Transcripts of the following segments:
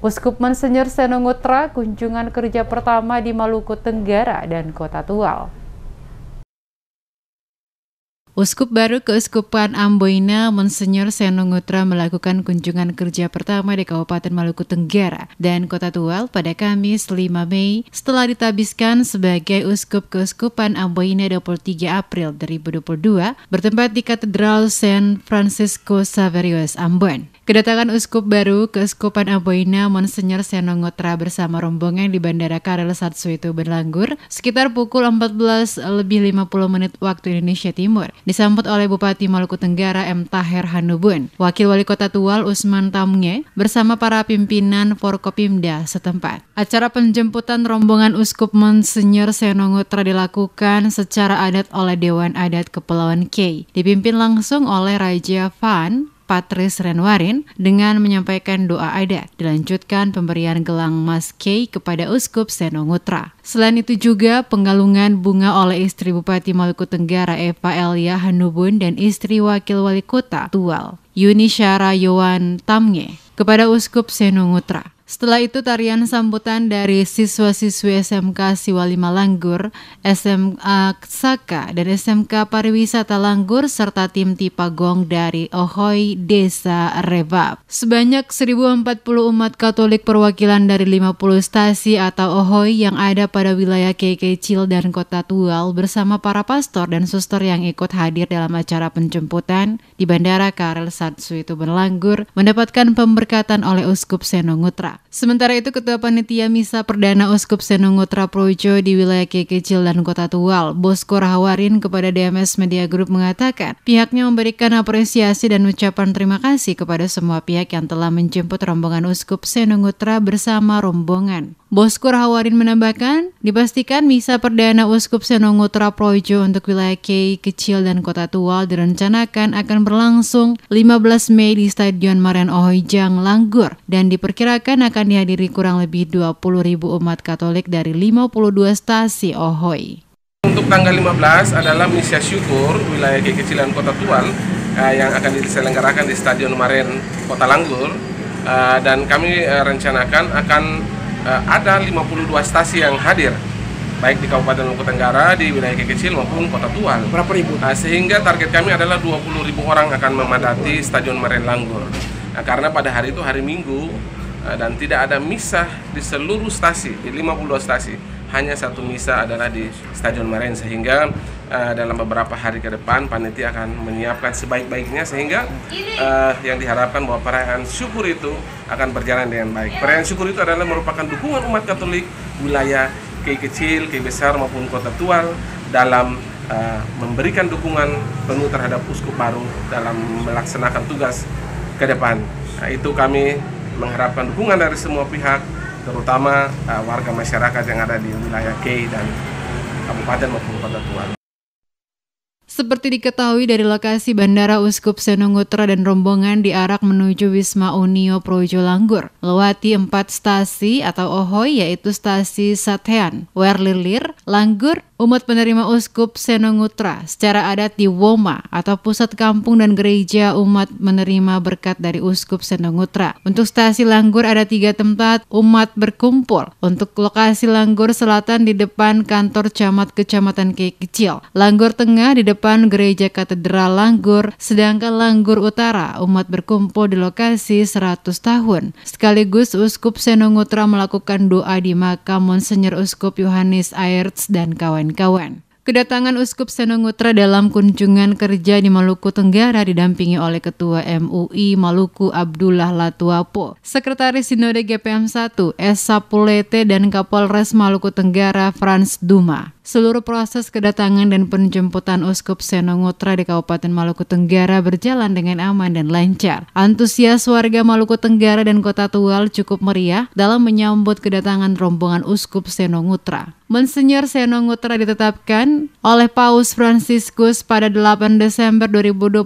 Uskup Monsinyur Senongutra kunjungan kerja pertama di Maluku Tenggara dan Kota Tual. Uskup baru Keuskupan Amboina Seno Senongutra melakukan kunjungan kerja pertama di Kabupaten Maluku Tenggara dan Kota Tual pada Kamis 5 Mei setelah ditabiskan sebagai Uskup Keuskupan Amboina 23 April 2022 bertempat di Katedral San Francisco Saverius Ambon. Kedatangan uskup baru Keuskupan Amboina Seno Senongotra bersama rombongan di Bandara Karel itu Berlanggur sekitar pukul 14 lebih 50 menit waktu Indonesia Timur disambut oleh Bupati Maluku Tenggara M. Taher Hanubun, Wakil Wali Kota Tual Usman Tamnge bersama para pimpinan Forkopimda setempat. Acara penjemputan rombongan Uskup Monsinyur Senongutra dilakukan secara adat oleh Dewan Adat Kepulauan K, dipimpin langsung oleh Raja Van. Patris Renwarin dengan menyampaikan doa adat. Dilanjutkan pemberian gelang Mas K kepada Uskup Senongutra. Selain itu juga penggalungan bunga oleh istri Bupati Maluku Tenggara Eva Elia Hanubun dan istri Wakil Wali Kota Tual Yunishara Yowan Tamnge kepada Uskup Senongutra. Setelah itu tarian sambutan dari siswa-siswi SMK Siwali Malanggur, SMA Saka, dan SMK Pariwisata Langgur serta tim gong dari Ohoi Desa Rebab. Sebanyak 1040 umat Katolik perwakilan dari 50 stasi atau Ohoi yang ada pada wilayah KK Cil dan Kota Tual bersama para pastor dan suster yang ikut hadir dalam acara penjemputan di Bandara Karel itu Berlanggur mendapatkan pemberkatan oleh Uskup Senongutra. Sementara itu, Ketua Panitia Misa Perdana Uskup Senongo Projo di wilayah Kekecil Kecil dan Kota Tual, Bosko Rahawarin kepada DMS Media Group mengatakan, pihaknya memberikan apresiasi dan ucapan terima kasih kepada semua pihak yang telah menjemput rombongan Uskup Senongotra bersama rombongan. Bosku Rahawarin menambahkan, dipastikan misa Perdana Uskup Senongo Projo untuk wilayah K kecil dan kota tua direncanakan akan berlangsung 15 Mei di Stadion Marian Ohojang Langgur dan diperkirakan akan dihadiri kurang lebih 20 ribu umat Katolik dari 52 stasi Ohoi. Untuk tanggal 15 adalah misa syukur wilayah Kei kecil dan kota tua eh, yang akan diselenggarakan di Stadion Marian Kota Langgur uh, eh, dan kami uh, rencanakan akan Eh, ada 52 stasi yang hadir baik di Kabupaten Lombok Tenggara, di wilayah kecil maupun Kota Tua. Berapa ribu? Nah, sehingga target kami adalah 20 ribu orang akan memadati Stadion Maren Langgur. Nah, karena pada hari itu hari Minggu eh, dan tidak ada misa di seluruh stasi, di 52 stasi. Hanya satu misa adalah di Stadion Maren sehingga uh, dalam beberapa hari ke depan panitia akan menyiapkan sebaik-baiknya sehingga uh, yang diharapkan bahwa perayaan syukur itu akan berjalan dengan baik. Perayaan syukur itu adalah merupakan dukungan umat Katolik wilayah ke kecil, ke besar maupun kota tua dalam uh, memberikan dukungan penuh terhadap uskup baru dalam melaksanakan tugas ke depan. Nah, itu kami mengharapkan dukungan dari semua pihak terutama uh, warga masyarakat yang ada di wilayah K dan kabupaten maupun kota tua. Seperti diketahui dari lokasi Bandara Uskup Senongutra dan rombongan diarak menuju Wisma Unio Projo Langgur, lewati empat stasi atau Ohoy yaitu stasi Satean, Werlilir, Langgur, umat penerima uskup Senongutra secara adat di Woma atau pusat kampung dan gereja umat menerima berkat dari uskup Senongutra. Untuk stasi Langgur ada tiga tempat umat berkumpul. Untuk lokasi Langgur Selatan di depan kantor camat kecamatan Kecil, Langgur Tengah di depan depan gereja katedral Langgur, sedangkan Langgur Utara umat berkumpul di lokasi 100 tahun. Sekaligus Uskup Senongutra melakukan doa di makam Monsenyer Uskup Yohanes Aerts dan kawan-kawan. Kedatangan Uskup Senongutra dalam kunjungan kerja di Maluku Tenggara didampingi oleh Ketua MUI Maluku Abdullah Latuapo, Sekretaris Sinode GPM 1 Esa Pulete dan Kapolres Maluku Tenggara Frans Duma. Seluruh proses kedatangan dan penjemputan Uskup Senongotra di Kabupaten Maluku Tenggara berjalan dengan aman dan lancar. Antusias warga Maluku Tenggara dan Kota Tual cukup meriah dalam menyambut kedatangan rombongan Uskup Senongotra. Seno Senongotra ditetapkan oleh Paus Franciscus pada 8 Desember 2021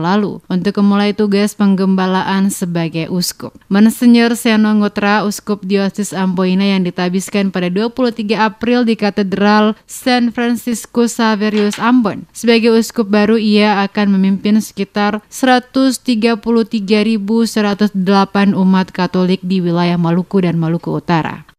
lalu untuk memulai tugas penggembalaan sebagai uskup. Monsenyur Seno Ngutra, uskup diosis Amboina yang ditabiskan pada 23 April di Katedral San Francisco Saverius Ambon. Sebagai uskup baru, ia akan memimpin sekitar 133.108 umat Katolik di wilayah Maluku dan Maluku Utara.